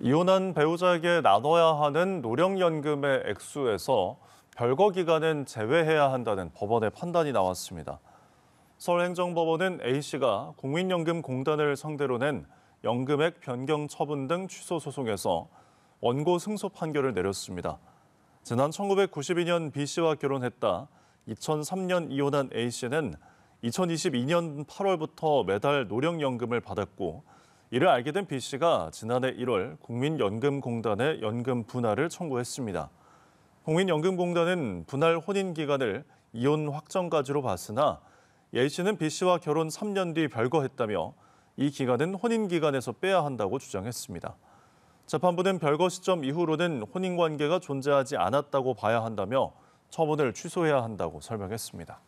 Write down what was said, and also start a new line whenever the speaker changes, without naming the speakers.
이혼한 배우자에게 나눠야 하는 노령연금의 액수에서 별거 기간은 제외해야 한다는 법원의 판단이 나왔습니다. 서울행정법원은 A씨가 국민연금공단을 상대로 낸 연금액 변경 처분 등 취소 소송에서 원고 승소 판결을 내렸습니다. 지난 1992년 B씨와 결혼했다 2003년 이혼한 A씨는 2022년 8월부터 매달 노령연금을 받았고 이를 알게 된 B 씨가 지난해 1월 국민연금공단에 연금 분할을 청구했습니다. 국민연금공단은 분할 혼인 기간을 이혼 확정까지로 봤으나 A 씨는 B 씨와 결혼 3년 뒤 별거했다며 이 기간은 혼인 기간에서 빼야 한다고 주장했습니다. 재판부는 별거 시점 이후로는 혼인 관계가 존재하지 않았다고 봐야 한다며 처분을 취소해야 한다고 설명했습니다.